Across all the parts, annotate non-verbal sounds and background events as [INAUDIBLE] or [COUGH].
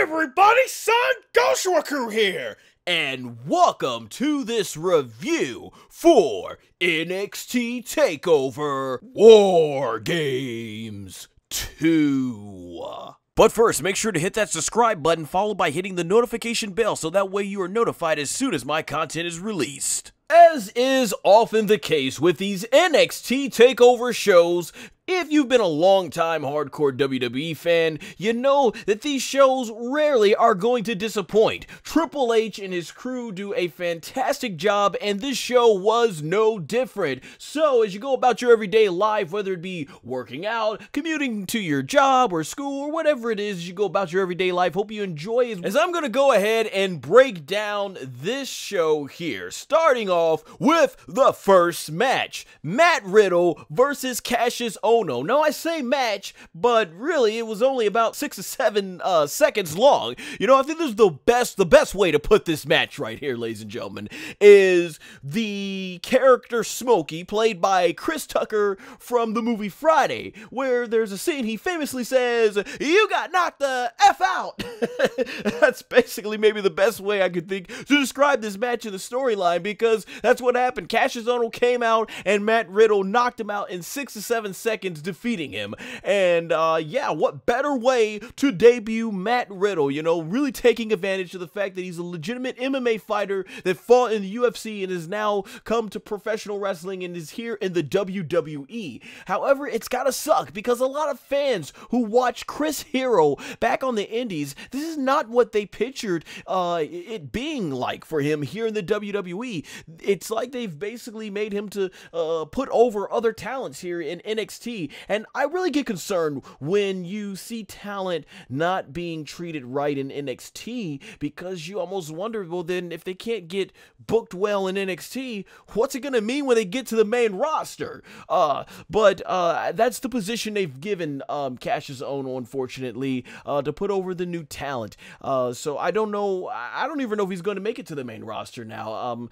everybody, Son Goshuaku here, and welcome to this review for NXT TakeOver War Games 2. But first, make sure to hit that subscribe button followed by hitting the notification bell so that way you are notified as soon as my content is released. As is often the case with these NXT TakeOver shows, if you've been a long-time hardcore WWE fan, you know that these shows rarely are going to disappoint. Triple H and his crew do a fantastic job, and this show was no different. So, as you go about your everyday life, whether it be working out, commuting to your job or school, or whatever it is you go about your everyday life, hope you enjoy it. As I'm going to go ahead and break down this show here, starting off off with the first match Matt Riddle versus Cassius Ono. Now, I say match, but really it was only about six or seven uh, seconds long. You know, I think this is the best, the best way to put this match right here, ladies and gentlemen, is the character Smokey, played by Chris Tucker from the movie Friday, where there's a scene he famously says, You got knocked the F out. [LAUGHS] That's basically maybe the best way I could think to describe this match in the storyline because that's what happened. Cassius Ono came out and Matt Riddle knocked him out in six to seven seconds, defeating him. And uh, yeah, what better way to debut Matt Riddle? You know, really taking advantage of the fact that he's a legitimate MMA fighter that fought in the UFC and has now come to professional wrestling and is here in the WWE. However, it's gotta suck because a lot of fans who watch Chris Hero back on the Indies, this is not what they pictured uh, it being like for him here in the WWE it's like they've basically made him to uh, put over other talents here in NXT. And I really get concerned when you see talent not being treated right in NXT because you almost wonder, well, then if they can't get booked well in NXT, what's it going to mean when they get to the main roster? Uh, but uh, that's the position they've given um, Cash's own, unfortunately, uh, to put over the new talent. Uh, so I don't know. I don't even know if he's going to make it to the main roster now. Um,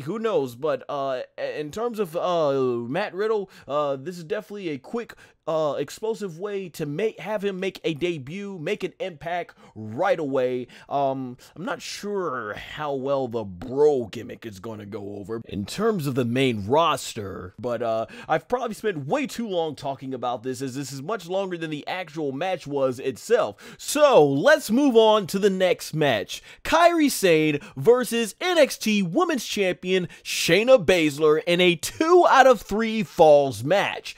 who knows? But uh, in terms of uh, Matt Riddle, uh, this is definitely a quick uh, explosive way to make have him make a debut, make an impact right away. Um, I'm not sure how well the bro gimmick is going to go over in terms of the main roster, but uh, I've probably spent way too long talking about this as this is much longer than the actual match was itself. So let's move on to the next match: Kyrie Sane versus NXT Women's Champion Shayna Baszler in a two out of three falls match.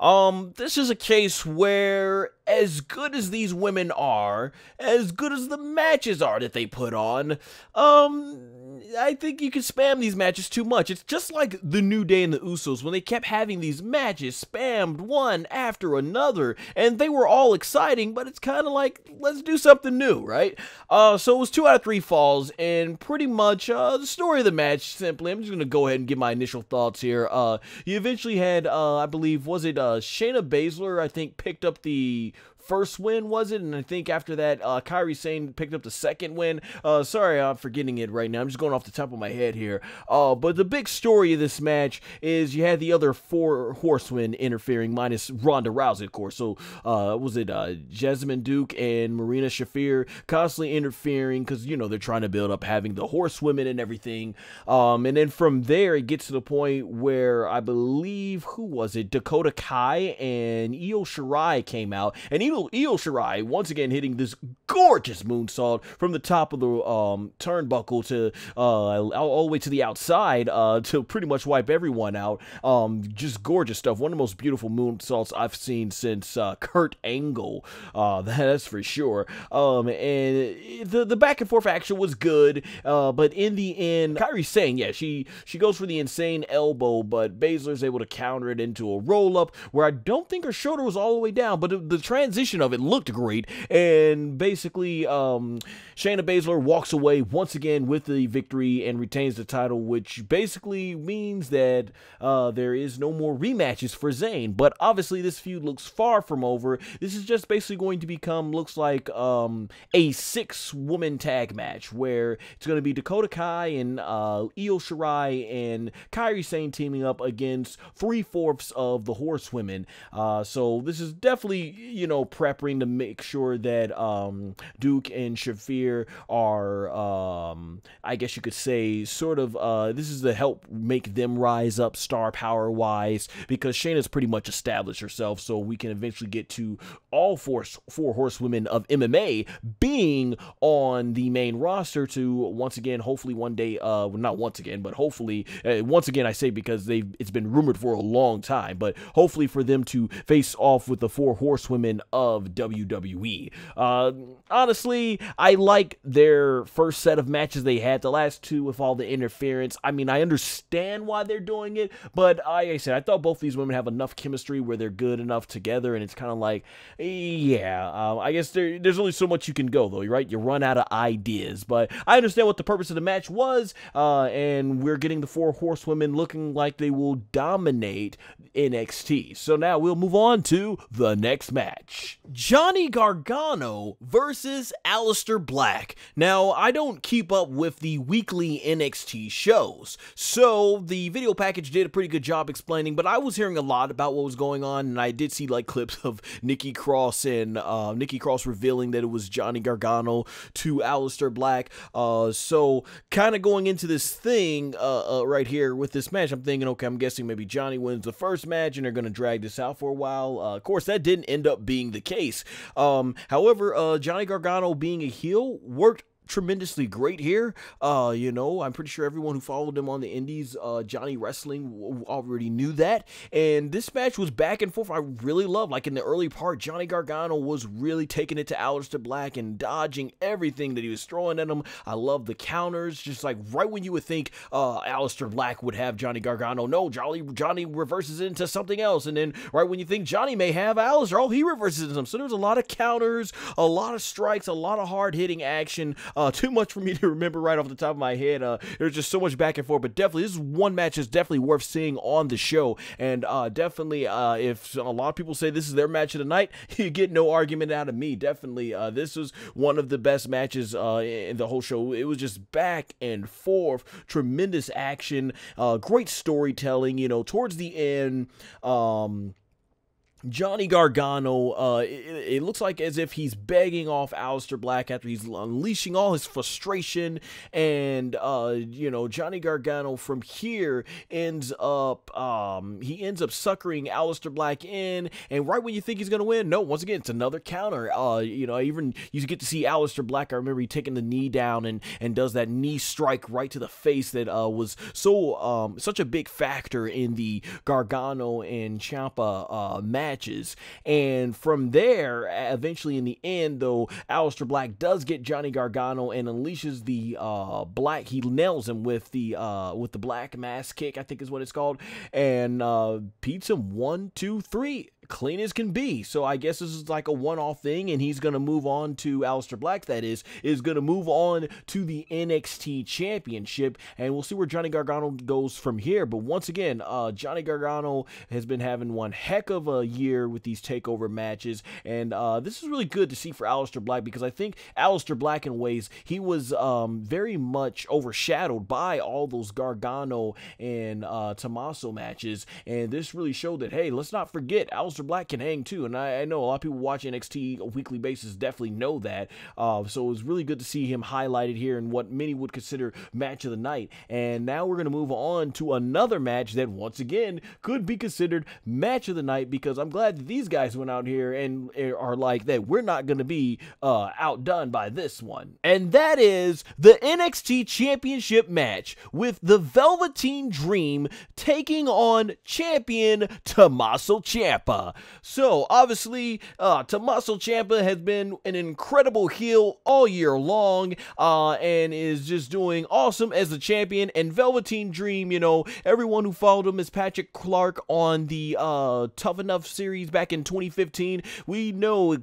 Um, this is a case where, as good as these women are, as good as the matches are that they put on, um, I think you can spam these matches too much. It's just like the New Day and the Usos when they kept having these matches spammed one after another, and they were all exciting, but it's kind of like, let's do something new, right? Uh, so it was two out of three falls, and pretty much uh, the story of the match, simply, I'm just going to go ahead and give my initial thoughts here. Uh, you eventually had, uh, I believe, was it uh, Shayna Baszler, I think, picked up the first win, was it? And I think after that, uh, Kyrie Sane picked up the second win. Uh, sorry, I'm forgetting it right now. I'm just going off the top of my head here. Uh, but the big story of this match is you had the other four horsemen interfering, minus Ronda Rousey, of course. So uh, was it uh, Jessamine Duke and Marina Shafir constantly interfering because, you know, they're trying to build up having the horsewomen and everything. Um, and then from there, it gets to the point where I believe, who was it? Dakota Kai and Io Shirai came out. And Io Io, Shirai once again hitting this gorgeous moonsault from the top of the um, turnbuckle to uh, all the way to the outside uh, to pretty much wipe everyone out. Um, just gorgeous stuff. One of the most beautiful moonsaults I've seen since uh, Kurt Angle. Uh, [LAUGHS] that's for sure. Um, and the the back and forth action was good, uh, but in the end, Kyrie's saying, yeah, she she goes for the insane elbow, but Baszler's able to counter it into a roll up where I don't think her shoulder was all the way down, but the, the transition of it looked great. And basically, um, Shayna Baszler walks away once again with the victory and retains the title, which basically means that uh, there is no more rematches for Zayn. But obviously, this feud looks far from over. This is just basically going to become, looks like, um, a six woman tag match where it's going to be Dakota Kai and uh, Io Shirai and Kyrie Sane teaming up against three fourths of the horsewomen. Uh, so this is definitely, you know, prepping to make sure that um, Duke and Shafir are um, I guess you could say, sort of, uh, this is to help make them rise up star power wise because Shayna's pretty much established herself. So we can eventually get to all four, four horsewomen of MMA being on the main roster to once again, hopefully one day, uh, well, not once again, but hopefully, uh, once again, I say because they it's been rumored for a long time, but hopefully for them to face off with the four horsewomen of WWE. Uh, honestly, I like their first set of matches they had that. The last two with all the interference. I mean, I understand why they're doing it, but uh, like I said, I thought both these women have enough chemistry where they're good enough together, and it's kind of like, yeah, um, I guess there, there's only so much you can go, though, right? You run out of ideas. But I understand what the purpose of the match was, uh, and we're getting the four horsewomen looking like they will dominate NXT. So now we'll move on to the next match Johnny Gargano versus Aleister Black. Now, I don't keep up with the the weekly NXT shows. So the video package did a pretty good job explaining, but I was hearing a lot about what was going on, and I did see like clips of Nikki Cross and uh, Nikki Cross revealing that it was Johnny Gargano to Aleister Black. Uh, so kind of going into this thing uh, uh, right here with this match, I'm thinking, okay, I'm guessing maybe Johnny wins the first match, and they're gonna drag this out for a while. Uh, of course, that didn't end up being the case. Um, however, uh, Johnny Gargano being a heel worked tremendously great here. Uh, you know, I'm pretty sure everyone who followed him on the Indies, uh, Johnny Wrestling, already knew that. And this match was back and forth. I really love, like in the early part, Johnny Gargano was really taking it to Aleister Black and dodging everything that he was throwing at him. I love the counters, just like right when you would think uh, Aleister Black would have Johnny Gargano. No, Johnny Johnny reverses into something else, and then right when you think Johnny may have Aleister, oh, he reverses into him. So there's a lot of counters, a lot of strikes, a lot of hard hitting action. Uh, too much for me to [LAUGHS] remember right off the top of my head. Uh, there's just so much back and forth, but definitely this is one match that's definitely worth seeing on the show. And uh, definitely, uh, if a lot of people say this is their match of the night, [LAUGHS] you get no argument out of me. Definitely, uh, this was one of the best matches uh, in the whole show. It was just back and forth, tremendous action, uh, great storytelling. You know, towards the end. Um, Johnny Gargano, uh, it, it, looks like as if he's begging off Aleister Black after he's unleashing all his frustration. And, uh, you know, Johnny Gargano from here ends up, um, he ends up suckering Aleister Black in. And right when you think he's going to win, no, once again, it's another counter. Uh, you know, even you get to see Aleister Black. I remember he taking the knee down and, and does that knee strike right to the face that uh, was so, um, such a big factor in the Gargano and Champa uh, match matches. And from there, eventually in the end, though, Aleister Black does get Johnny Gargano and unleashes the uh, black. He nails him with the uh, with the black mass kick, I think is what it's called, and uh, beats him one, two, three clean as can be. So I guess this is like a one-off thing, and he's going to move on to Aleister Black. That is is going to move on to the NXT Championship, and we'll see where Johnny Gargano goes from here. But once again, uh, Johnny Gargano has been having one heck of a year with these takeover matches, and uh, this is really good to see for Aleister Black because I think Aleister Black, in ways, he was um, very much overshadowed by all those Gargano and uh, Tommaso matches, and this really showed that hey, let's not forget Aleister Alistair Black can hang too, and I, I, know a lot of people watch NXT a weekly basis definitely know that. Uh, so it was really good to see him highlighted here in what many would consider match of the night. And now we're going to move on to another match that once again could be considered match of the night because I'm glad that these guys went out here and are like that. We're not going to be uh, outdone by this one, and that is the NXT Championship match with the Velveteen Dream taking on champion Tommaso Ciampa. So obviously, uh, Tommaso Champa has been an incredible heel all year long, uh, and is just doing awesome as the champion. And Velveteen Dream, you know, everyone who followed him is Patrick Clark on the uh, Tough Enough series back in 2015. We know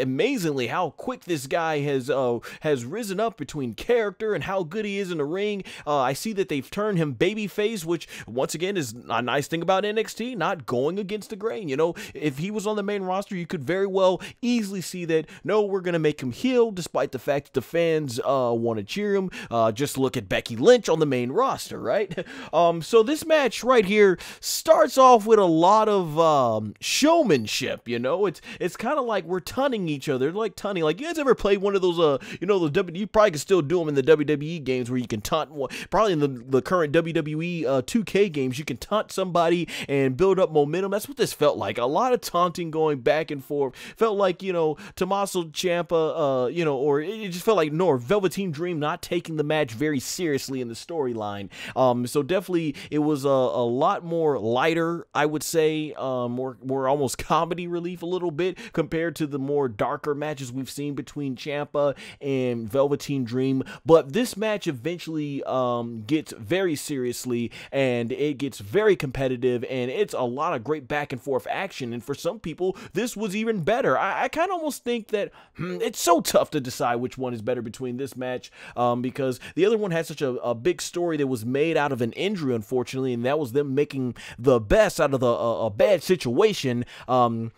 amazingly how quick this guy has uh, has risen up between character and how good he is in the ring. Uh, I see that they've turned him babyface, which once again is a nice thing about NXT, not going against the grain. You know, if he was on the main roster, you could very well easily see that, no, we're going to make him heel, despite the fact that the fans uh, want to cheer him. Uh, just look at Becky Lynch on the main roster, right? [LAUGHS] Um, so this match right here starts off with a lot of um, showmanship, you know? It's it's kind of like we're tunning each other, like tunning. Like, you guys ever play one of those, uh, you know, the W, you probably can still do them in the WWE games where you can taunt probably in the, the current WWE uh, 2K games, you can taunt somebody and build up momentum. That's what this felt like. A a lot of taunting going back and forth. Felt like, you know, Tommaso Ciampa, uh, you know, or it, just felt like Nor Velveteen Dream not taking the match very seriously in the storyline. Um, so definitely it was a, a lot more lighter, I would say, um, more, more almost [LAUGHS] comedy relief a little bit compared to the more darker matches we've seen between Champa and Velveteen Dream. But this match eventually um, gets very seriously and it gets very competitive and it's a lot of great back and forth action and for some people, this was even better. I, I kind of almost think that hmm, it's so tough to decide which one is better between this match um, because the other one had such a, a, big story that was made out of an injury, unfortunately, and that was them making the best out of the, a bad situation. Um,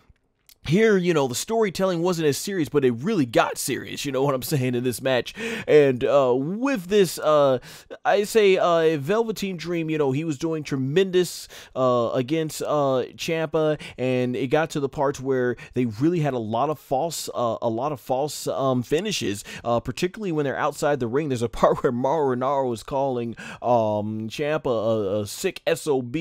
here, you know, the storytelling wasn't as serious, but it really got serious, you know what I'm saying, in this match. And uh, with this, uh, I say uh, Velveteen Dream, you know, he was doing tremendous uh, against uh, Champa, and it got to the parts where they really had a lot of false, uh, a lot of false um, finishes, uh, particularly when they're outside the ring. There's a [LAUGHS] part where Mauro Renaro is calling um, Champa a, a sick SOB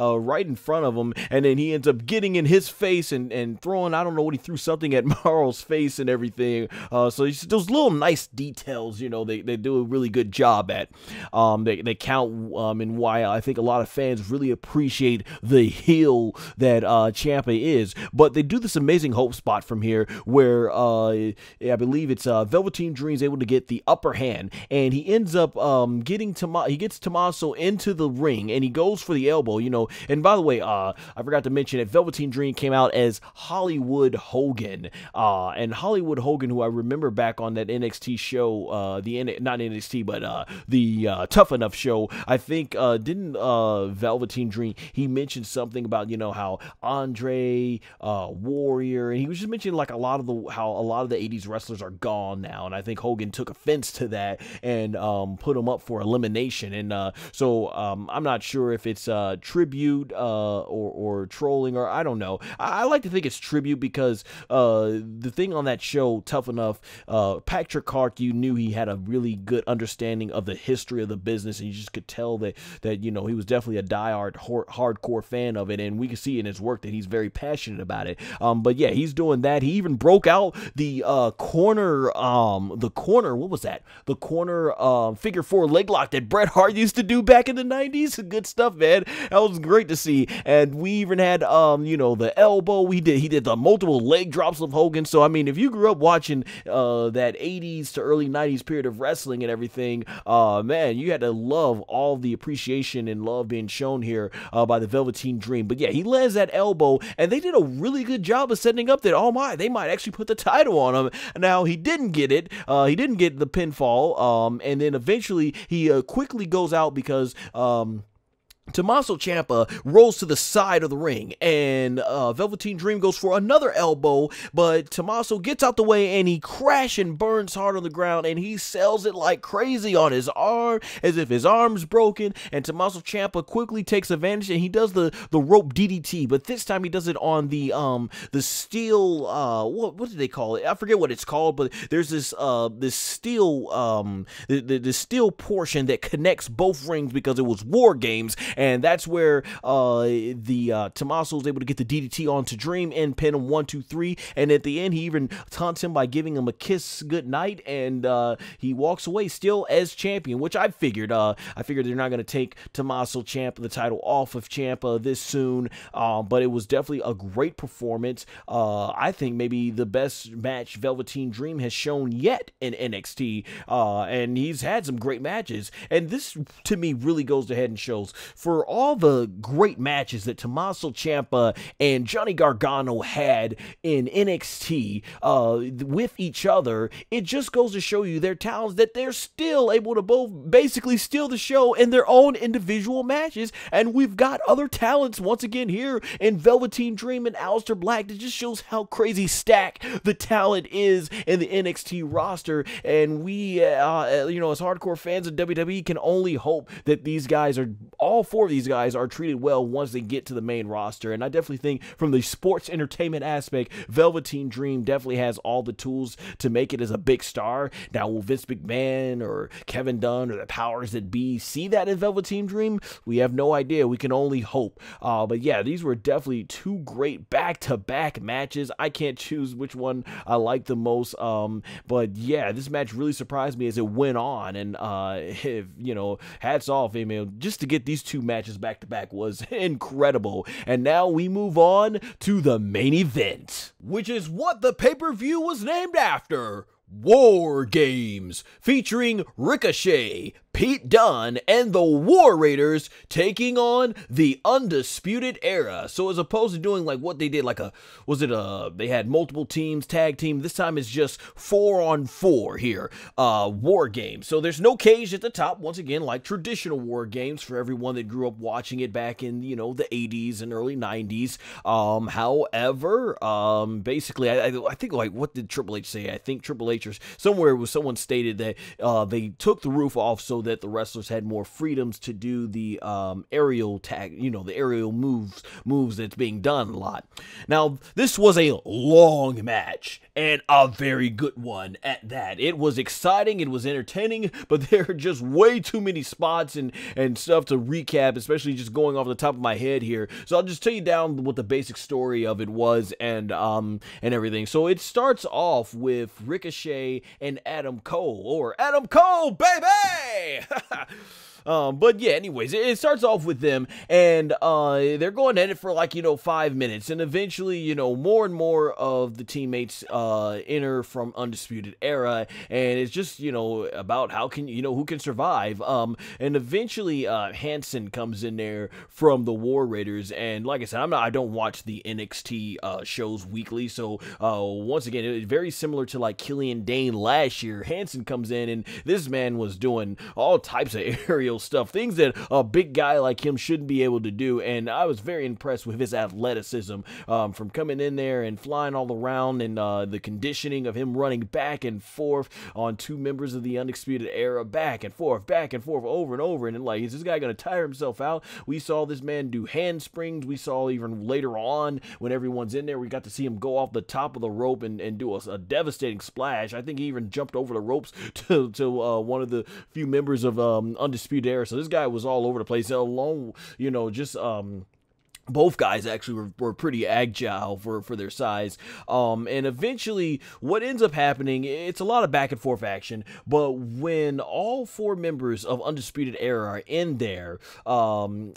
uh, right in front of him, and then he ends up getting in his face and, and throwing I don't know what he threw something at Marl's [LAUGHS] face and everything. Uh, so those little nice details, you know, they, they do a really good job at. Um, they, they count um, why I think a lot of fans really appreciate the heel that uh, Champa is. But they do this amazing hope spot from here where uh, I believe it's uh, Velveteen Dream's able to get the upper hand, and he ends up um, getting Tama- he gets Tommaso into the ring, and he goes for the elbow, you know. And by the way, uh, I forgot to mention that Velveteen Dream came out as Holly. Hollywood Hogan. Uh, and Hollywood Hogan, who I remember back on that NXT show, uh, the N- not NXT, but uh, the uh, Tough Enough show, I think, uh, didn't uh, Velveteen Dream, he mentioned something about, you know, how Andre, uh, Warrior, and he was just mentioning like a lot of the, how a lot of the 80s wrestlers are gone now. And I think Hogan took offense to that and um, put him up for elimination. And uh, so um, I'm not sure if it's uh, tribute uh, or, or trolling or I don't know. I, I like to think it's tribute tribute because uh, the thing on that show, Tough Enough, uh, Patrick Clark, you knew he had a really good understanding of the history of the business, and you just could tell that that you know he was definitely a diehard hard hardcore fan of it, and we can see in his work that he's very passionate about it. Um, but yeah, he's doing that. He even broke out the uh, corner, um, the corner. What was that? The corner um, figure four leg lock that Bret Hart used to do back in the '90s. [LAUGHS] Good stuff, man. That was great to see. And we even had um, you know, the elbow. We did. He did the the uh, multiple leg drops of Hogan. So I mean, if you grew up watching uh, that 80s to early 90s period of wrestling and everything, uh, man, you had to love all the appreciation and love being shown here uh, by the Velveteen Dream. But yeah, he lands that elbow, and they did a really good job of setting up that. Oh my, they might actually put the title on him. Now he didn't get it. Uh, he didn't get the pinfall. Um, and then eventually he uh, quickly goes out because. Um, Tommaso Champa rolls to the side of the ring, and uh, Velveteen Dream goes for another elbow, but Tommaso gets out the way and he crash and burns hard on the ground, and he sells it like crazy on his arm, as if his arm's broken. And Tommaso Champa quickly takes advantage, and he does the the rope DDT, but this time he does it on the um the steel uh what what do they call it? I forget what it's called, but there's this uh this steel um the the, the steel portion that connects both rings because it was War Games and that's where uh, the uh, Tommaso was able to get the DDT onto Dream and pin him one, two, three. And at the end, he even taunts him by giving him a kiss goodnight. And uh, he walks away still as champion, which I figured. Uh, I figured they're not going to take Tommaso champ the title off of Champa this soon. Um, but it was definitely a great performance. Uh, I think maybe the best match Velveteen Dream has shown yet in NXT. Uh, and he's had some great matches. And this, to me, really goes ahead and shows for for all the great matches that Tommaso Ciampa and Johnny Gargano had in NXT uh, with each other, it just goes to show you their talents that they're still able to both basically steal the show in their own individual matches. And we've got other talents once again here in Velveteen Dream and Aleister Black that just shows how crazy stacked the talent is in the NXT roster. And we, uh, uh, you know, as hardcore fans of WWE, can only hope that these guys are all four of these guys are treated well once they get to the main roster. And I definitely think from the sports entertainment aspect, Velveteen Dream definitely has all the tools to make it as a big star. Now, will Vince McMahon or Kevin Dunn or the powers that be see that in Velveteen Dream? We have no idea. We can only hope. Uh, but yeah, these were definitely two great back to back matches. I can't choose which one I like the most. Um, but yeah, this match really surprised me as it went on. And, uh, [LAUGHS] if, you know, hats off, I mean, just to get these two two matches back to back was [LAUGHS] incredible. And now we move on to the main event, which is what the pay per view was named after. War Games, featuring Ricochet, Pete Dunne and the War Raiders taking on the Undisputed Era. So as opposed to doing like what they did, like a was it a they had multiple teams, tag team. This time is just four on four here, uh, War Games. So there's no cage at the top once again, like traditional War Games for everyone that grew up watching it back in you know the 80s and early 90s. Um, however, um, basically I, I think like what did Triple H say? I think Triple H or somewhere was someone stated that uh, they took the roof off so that the wrestlers had more freedoms to do the um, aerial tag, you know, the aerial moves moves that's being done a lot. Now, this was a long match and a very good one at that. It was exciting, it was entertaining, [LAUGHS] but there are just way too many spots and and stuff to recap, especially just going off the top of my head here. So I'll just tell you down what the basic story of it was and um and everything. So it starts off with Ricochet and Adam Cole or Adam Cole, baby. Hey [LAUGHS] Um, but yeah, anyways, it, it, starts off with them, and uh, they're going at it for like you know five minutes, and eventually you know more and more of the teammates uh, enter from Undisputed Era, and it's just you know about how can you know who can survive. Um, and eventually uh, Hanson comes in there from the War Raiders, and like I said, I'm not I don't watch the NXT uh, shows weekly, so uh, once again, it's very similar to like Killian Dane last year. Hanson comes in, and this man was doing all types of [LAUGHS] aerial aerial stuff, things that a big guy like him shouldn't be able to do. And I was very impressed with his athleticism um, from coming in there and flying all around and uh, the conditioning of him running back and forth on two members of the Undisputed Era, back and forth, back and forth, over and over. And like, is this guy going to tire himself out? We saw this man do hand springs. We saw even later on when everyone's in there, we got to see him go off the top of the rope and, and do a, a devastating splash. I think he even jumped over the ropes [LAUGHS] to, to uh, one of the few members of um, Undisputed you dare. So this guy was all over the place. Alone, you know, just um both guys actually were, were pretty agile for, for their size. Um, and eventually, what ends up happening, it's a lot of back and forth action, but when all four members of Undisputed Era are in there, um,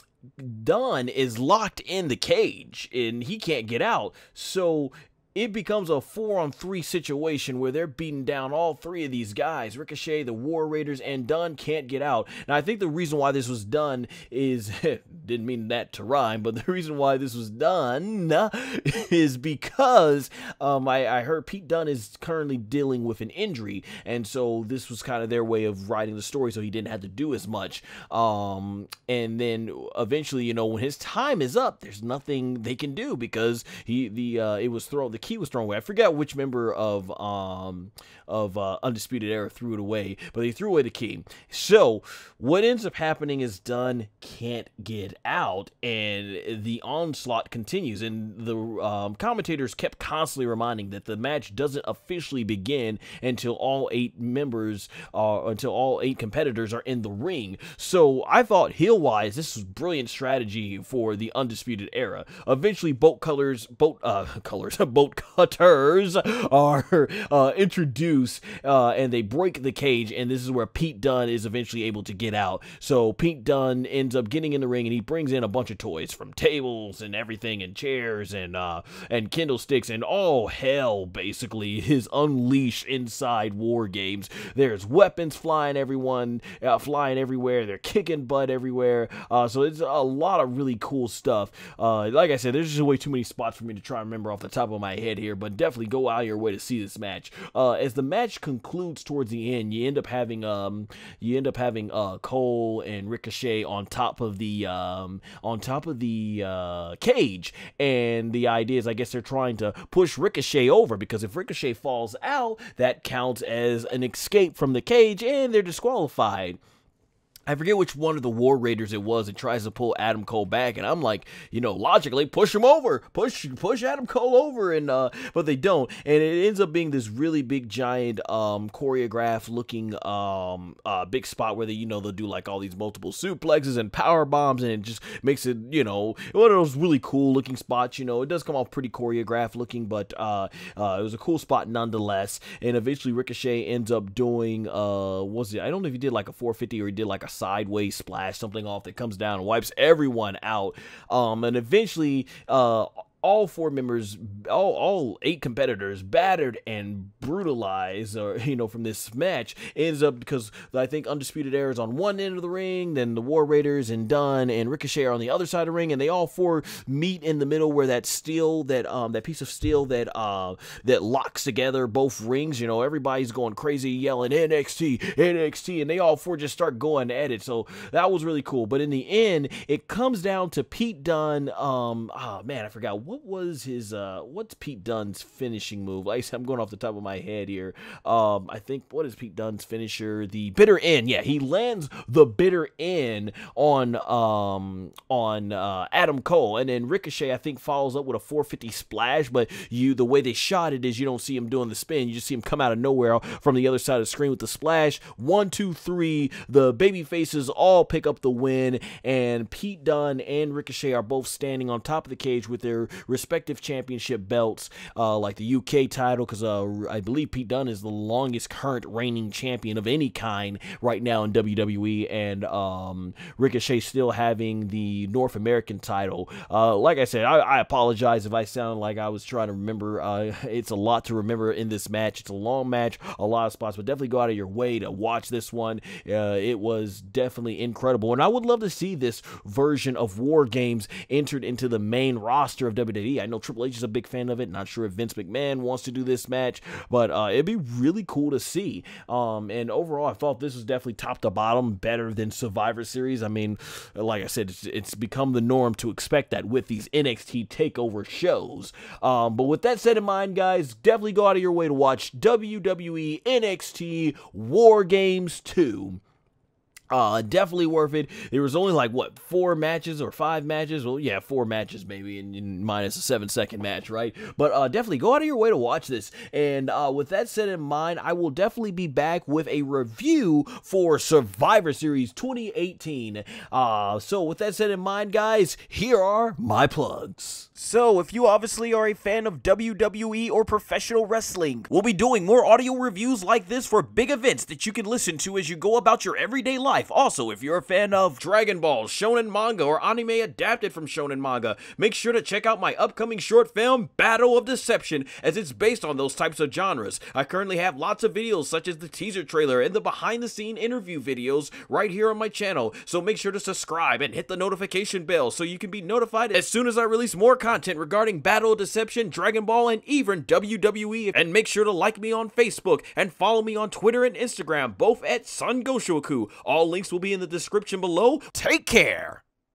Don is locked in the cage and he can't get out. So it becomes a four on three situation where they're beating down all three of these guys Ricochet, the War Raiders, and Dunn can't get out. Now, I think the reason why this was done is [LAUGHS] didn't mean that to rhyme, but [LAUGHS] the reason why this was done [LAUGHS] is because um, I, I, heard Pete Dunn is currently dealing with an injury, and so this was kind of their way of writing the story so he didn't have to do as much. Um, and then eventually, you know, when his time is up, there's nothing they can do because he the uh, it was thrown the key was thrown away. I forget which member of um of uh, Undisputed Era threw it away, but they threw away the key. So what ends up happening is Dunn can't get out, and the onslaught continues. And the um, commentators kept constantly reminding that the match doesn't officially begin until all eight members are uh, until all eight competitors are in the ring. So I thought heel wise, this was brilliant strategy for the Undisputed Era. Eventually, boat colors, boat uh, [LAUGHS] colors, [LAUGHS] boat cutters are uh, introduced uh, and they break the cage. And this is where Pete Dunn is eventually able to get out. So Pete Dunn ends up getting in the ring and he brings in a bunch of toys from tables and everything and chairs and uh, and Kindle sticks and all hell basically is unleashed inside War Games. There's weapons flying everyone uh, flying everywhere. They're kicking butt everywhere. Uh, so it's a lot of really cool stuff. Uh, like I said, there's just way too many spots for me to try and remember off the top of my head here, but definitely go out your way to see this match. Uh, as the match concludes towards the end, you end up having um, you end up having uh, Cole and Ricochet on top of the um, on top of the uh, cage, and the idea is, I guess they're trying to push Ricochet over because if Ricochet falls out, that counts as an escape from the cage, and they're disqualified. I forget which one of the War Raiders it was that tries to pull Adam Cole back, and I'm like, you know, logically push him over, push push Adam Cole over, and uh, but they don't, and it ends up being this really big giant um choreographed looking um uh big spot where they you know they'll do like all these multiple suplexes and power bombs, and it just makes it you know one of those really cool looking spots. You know, it does come off pretty choreographed looking, but uh, uh it was a cool spot nonetheless, and eventually Ricochet ends up doing uh was it I don't know if he did like a 450 or he did like a sideways splash, something off that comes down and wipes everyone out. Um, and eventually, uh, all four members, all, all eight competitors, battered and brutalized, or uh, [LAUGHS] you know, from this match ends up because I think Undisputed Era is on one end of the ring, then the War Raiders and Dunn and Ricochet are on the other side of the ring, and they all four meet in the middle where that steel, that um, that piece of steel that uh, that locks together both rings. You know, everybody's going crazy, yelling NXT, NXT, and they all four just start going at it. So that was really cool. But in the end, it comes down to Pete Dunn. Um, oh man, I forgot what what was his uh what's Pete Dunn's finishing move? Like I said, I'm going off the top of my head here. Um, I think what is Pete Dunn's finisher? The bitter end. Yeah, he lands the bitter end on um on uh, Adam Cole, and then Ricochet I think follows up with a 450 splash. But you the way they shot it is you don't see him doing the spin. You just see him come out of nowhere from the other side of the screen with the splash. One, two, three. The baby faces all pick up the win, and Pete Dunn and Ricochet are both standing on top of the cage with their respective championship belts, uh, like the UK title, because uh, I believe Pete Dunne is the longest current reigning champion of any kind right now in WWE, and um, Ricochet still having the North American title. Uh, like I said, I, I, apologize if I sound like I was trying to remember. Uh, [LAUGHS] it's a lot to remember in this match. It's a long match, a lot of spots, but definitely go out of your way to watch this one. Uh, it was definitely incredible, and I would love to see this version of War Games entered into the main roster of WWE. WWE. I know Triple H is a big fan of it. Not sure if Vince McMahon wants to do this match, but uh, it'd be really cool to see. Um, and overall, I felt this was definitely top to bottom better than Survivor Series. I mean, like I said, it's, it's become the norm to expect that with these NXT takeover shows. Um, but with that said in mind, guys, definitely go out of your way to watch WWE NXT War Games 2. Uh, definitely worth it. There was only like what four matches or five matches. Well, yeah, four matches maybe, and, minus a seven-second match, right? But uh, definitely go out of your way to watch this. And uh, with that said in mind, I will definitely be back with a review for Survivor Series 2018. Uh, so with that said in mind, guys, here are my plugs. So if you obviously are a fan of WWE or professional wrestling, we'll be doing more audio reviews like this for big events that you can listen to as you go about your everyday life life. Also, if you're a fan of Dragon Ball, shonen manga, or anime adapted from shonen manga, make sure to check out my upcoming short film, Battle of Deception, as it's based on those types of genres. I currently have lots of videos such as the teaser trailer and the behind-the-scene interview videos right here on my channel, so make sure to subscribe and hit the notification bell so you can be notified as soon as I release more content regarding Battle of Deception, Dragon Ball, and even WWE. And make sure to like me on Facebook and follow me on Twitter and Instagram, both at Sun Goshoku, all links will be in the description below. Take care!